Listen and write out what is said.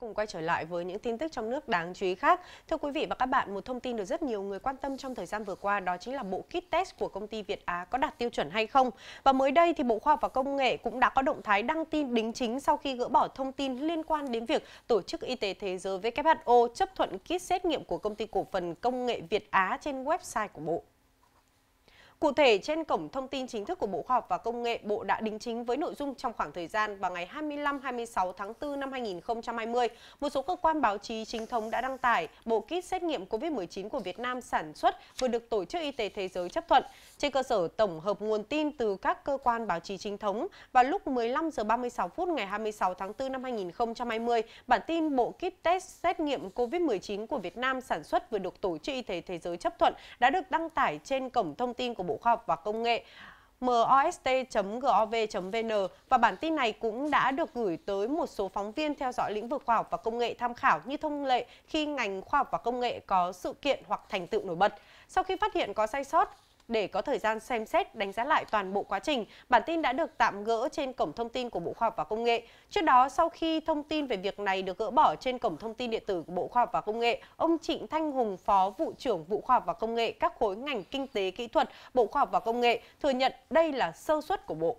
cùng quay trở lại với những tin tức trong nước đáng chú ý khác. Thưa quý vị và các bạn, một thông tin được rất nhiều người quan tâm trong thời gian vừa qua đó chính là bộ kit test của công ty Việt Á có đạt tiêu chuẩn hay không. Và mới đây thì Bộ Khoa học và Công nghệ cũng đã có động thái đăng tin đính chính sau khi gỡ bỏ thông tin liên quan đến việc Tổ chức Y tế Thế giới WHO chấp thuận kit xét nghiệm của công ty cổ phần công nghệ Việt Á trên website của Bộ. Cụ thể, trên cổng thông tin chính thức của Bộ Khoa học và Công nghệ, Bộ đã đính chính với nội dung trong khoảng thời gian vào ngày 25-26 tháng 4 năm 2020, một số cơ quan báo chí chính thống đã đăng tải bộ kit xét nghiệm COVID-19 của Việt Nam sản xuất vừa được Tổ chức Y tế Thế giới chấp thuận. Trên cơ sở tổng hợp nguồn tin từ các cơ quan báo chí chính thống, vào lúc 15 giờ 36 phút ngày 26 tháng 4 năm 2020, bản tin bộ kit test xét nghiệm COVID-19 của Việt Nam sản xuất vừa được Tổ chức Y tế Thế giới chấp thuận đã được đăng tải trên cổng thông tin của của Bộ Khoa học và Công nghệ most.gov.vn và bản tin này cũng đã được gửi tới một số phóng viên theo dõi lĩnh vực khoa học và công nghệ tham khảo như thông lệ khi ngành khoa học và công nghệ có sự kiện hoặc thành tựu nổi bật. Sau khi phát hiện có sai sót, để có thời gian xem xét đánh giá lại toàn bộ quá trình. Bản tin đã được tạm gỡ trên cổng thông tin của Bộ Khoa học và Công nghệ. Trước đó, sau khi thông tin về việc này được gỡ bỏ trên cổng thông tin điện tử của Bộ Khoa học và Công nghệ, ông Trịnh Thanh Hùng, Phó Vụ trưởng Vụ Khoa học và Công nghệ các khối ngành kinh tế kỹ thuật Bộ Khoa học và Công nghệ thừa nhận đây là sơ suất của Bộ.